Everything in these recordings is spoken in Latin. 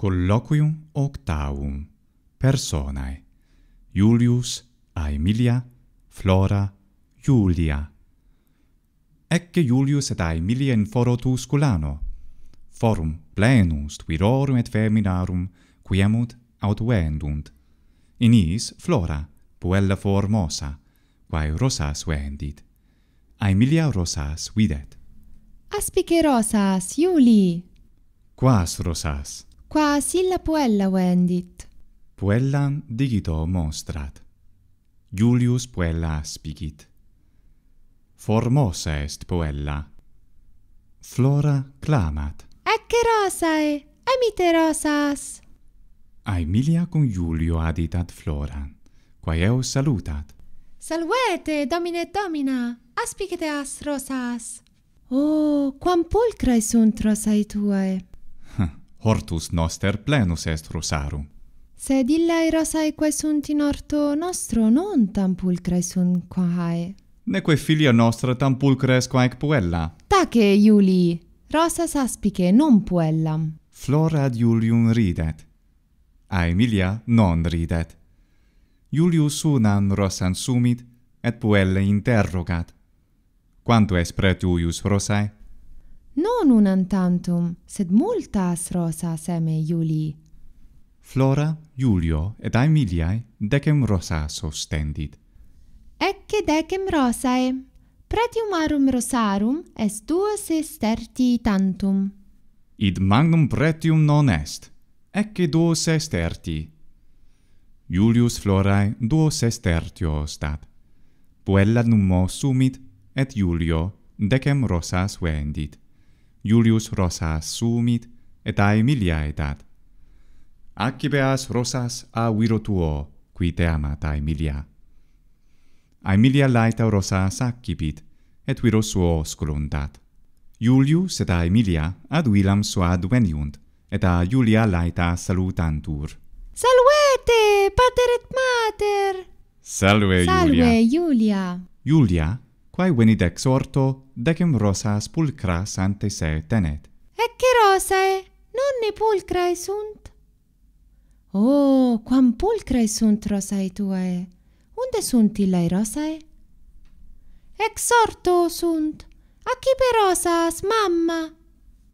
colloquium octavum personae Julius Aemilia Flora Julia Ecce Julius et Aemilia in foro tusculano forum plenus virorum et feminarum quiemut autuendunt in his Flora puella formosa quae rosas vendit Aemilia rosas videt Aspice rosas Juli Quas rosas qua silla puella vendit. Puellam digito monstrat. Julius puella spigit. Formosa est puella. Flora clamat. Ecce rosae! Emite rosas! Aemilia con Julio aditat Flora, qua eo salutat. Salvete, domine domina! Aspicete as rosas! Oh, quam pulcrae sunt rosae tuae! hortus noster plenus est rosarum. Sed illae rosae quae sunt in orto nostro non tam pulcre sunt quae. Neque filia nostra tam pulcre est quae puella. Tace, Iulii! Rosas aspice non puellam. Flora ad Iulium ridet. A Emilia non ridet. Iulius unam rosan sumit, et puella interrogat. Quanto est pretuius rosae? Non tantum, sed multas rosas eme Iulii. Flora, Iulio, et Aemiliae decem rosas sostendit. Ecce decem rosae. Pretium arum rosarum est duos esterti tantum. Id magnum pretium non est. Ecce duos esterti. Iulius Florae duos estertio stat. Puella nummo sumit, et Iulio decem rosas vendit. Julius Rosas sumit et Aemilia etat. Accipeas Rosas a viro tuo, qui te amat Aemilia. Aemilia laeta Rosas accipit, et viro suo oscuruntat. Julius et Aemilia ad vilam sua adveniunt, et a Julia laeta salutantur. Saluete, pater et mater! Salve, Salve Julia! Salve, Julia! Julia, quae venit ex orto decem rosas pulcras ante se tenet. E che rosae? Non pulcrae sunt? Oh, quam pulcrae sunt rosae tuae! Unde sunt illae rosae? Ex orto sunt! A rosas, mamma?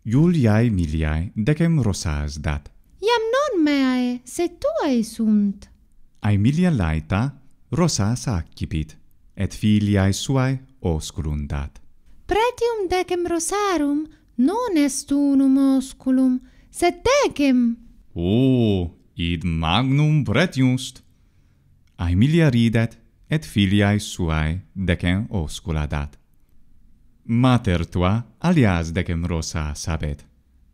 Iuliae miliae decem rosas dat. Iam non meae, se tuae sunt. Aemilia laeta rosas accipit et filiae suae oscurum dat. Pretium decem rosarum non est unum osculum, sed decem. O, id magnum pretiumst. Aemilia ridet, et filiae suae decem oscula dat. Mater tua alias decem rosa sabet,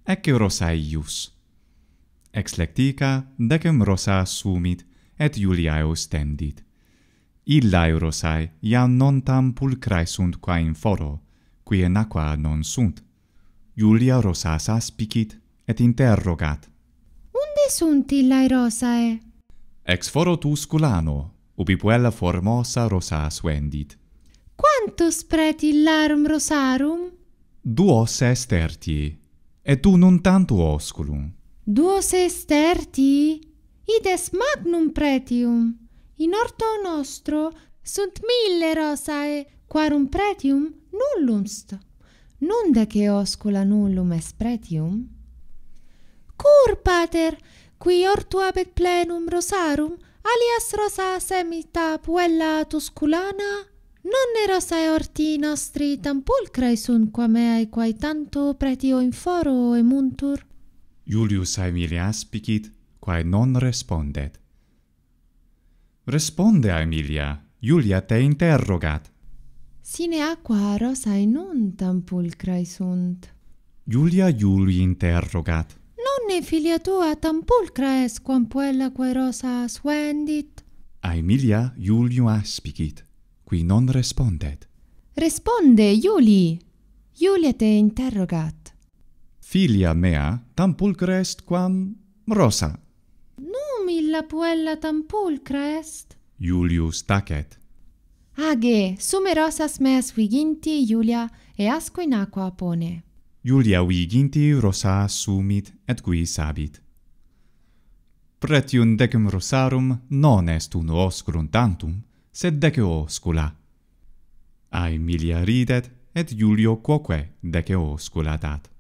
ecce rosae ius. Ex lectica decem rosa sumit, et Iuliae ostendit illa eurosai iam non tam pulcrae sunt qua in foro, qui in aqua non sunt. Julia rosas aspicit et interrogat. Unde sunt illa rosae? Ex foro tusculano, ubi puella formosa rosas vendit. Quantos preti illarum rosarum? Duos esterti, et tu non tantu osculum. Duos esterti? Ides magnum pretium? in orto nostro sunt mille rosae quarum pretium nullumst non da che oscula nullum est pretium cur pater qui ortu habet plenum rosarum alias rosa semita puella tusculana non ne rosae orti nostri tam pulcrae sunt quam eae quae tanto pretio in foro emuntur Julius Aemilias picit, quae non respondet. Responde a Emilia, Julia te interrogat. Sine aqua rosa in tam pulcrae sunt. Julia Iulii interrogat. Non ne filia tua tam pulcra est, quam puella qua rosa suendit. A Emilia Julia aspicit, qui non respondet. Responde Iuli! Julia te interrogat. Filia mea tam pulcra est quam rosa Ida puella tam pulcra est? Iulius tacet. Age, sumerosas mes viginti, Iulia, e asco in aqua apone. Iulia viginti, rosa sumit, et qui sabit. Pretium decem rosarum non est un oscrum tantum, sed dece oscula. Ae milia ridet, et Iulio quoque dece oscula dat.